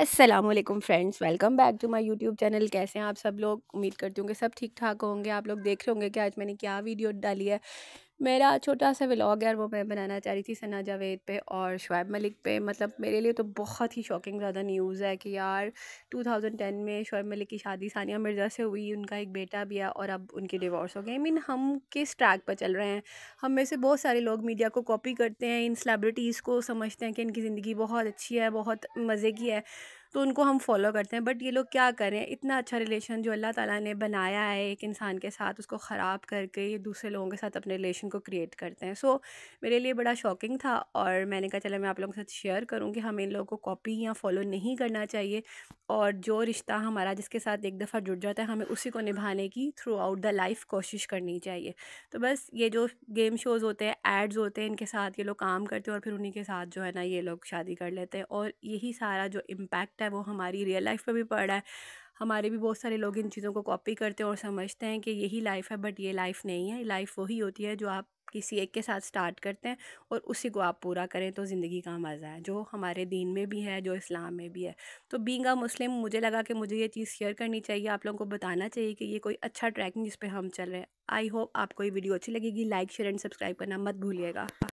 Aslam friends welcome back to my YouTube channel कैसे हैं आप सब लोग उम्मीद करती हूँ कि सब ठीक ठाक होंगे आप लोग देख रहे होंगे कि आज मैंने क्या वीडियो डाली है मेरा छोटा सा व्लॉग है वो मैं बनाना चाह रही थी सना जावेद पे और शुएब मलिक पे मतलब मेरे लिए तो बहुत ही शॉकिंग ज़्यादा न्यूज़ है कि यार 2010 में शुएब मलिक की शादी सानिया मिर्ज़ा से हुई उनका एक बेटा भी है और अब उनके डिवोर्स हो गए आई मीन हम किस ट्रैक पर चल रहे हैं हम में से बहुत सारे लोग मीडिया को कॉपी करते हैं इन सेलिब्रिटीज़ को समझते हैं कि इनकी ज़िंदगी बहुत अच्छी है बहुत मज़े की है तो उनको हम फॉलो करते हैं बट ये लोग क्या करें इतना अच्छा रिलेशन जो अल्लाह ताला ने बनाया है एक इंसान के साथ उसको ख़राब करके ये दूसरे लोगों के साथ अपने रिलेशन को क्रिएट करते हैं सो so, मेरे लिए बड़ा शॉकिंग था और मैंने कहा चलो मैं आप लोगों के साथ शेयर करूँ कि हम इन लोगों को कॉपी या फॉलो नहीं करना चाहिए और जो रिश्ता हमारा जिसके साथ एक दफ़ा जुड़ जाता है हमें उसी को निभाने की थ्रू आउट द लाइफ कोशिश करनी चाहिए तो बस ये जो गेम शोज़ होते हैं एड्स होते हैं इनके साथ ये लोग काम करते हैं और फिर उन्हीं के साथ जो है ना ये लोग शादी कर लेते हैं और यही सारा जो इम्पैक्ट इफ़ेक्ट है वो हमारी रियल लाइफ पर भी पड़ रहा है हमारे भी बहुत सारे लोग इन चीज़ों को कॉपी करते हैं और समझते हैं कि यही लाइफ है बट ये लाइफ नहीं है लाइफ वही होती है जो आप किसी एक के साथ स्टार्ट करते हैं और उसी को आप पूरा करें तो ज़िंदगी का मज़ा है जो हमारे दीन में भी है जो इस्लाम में भी है तो बींग अ मुस्लिम मुझे लगा कि मुझे ये चीज़ शेयर करनी चाहिए आप लोगों को बताना चाहिए कि ये कोई अच्छा ट्रैकिंग जिस पर हम चल रहे हैं आई होप आपको ये वीडियो अच्छी लगेगी लाइक शेयर एंड सब्सक्राइब करना मत भूलिएगा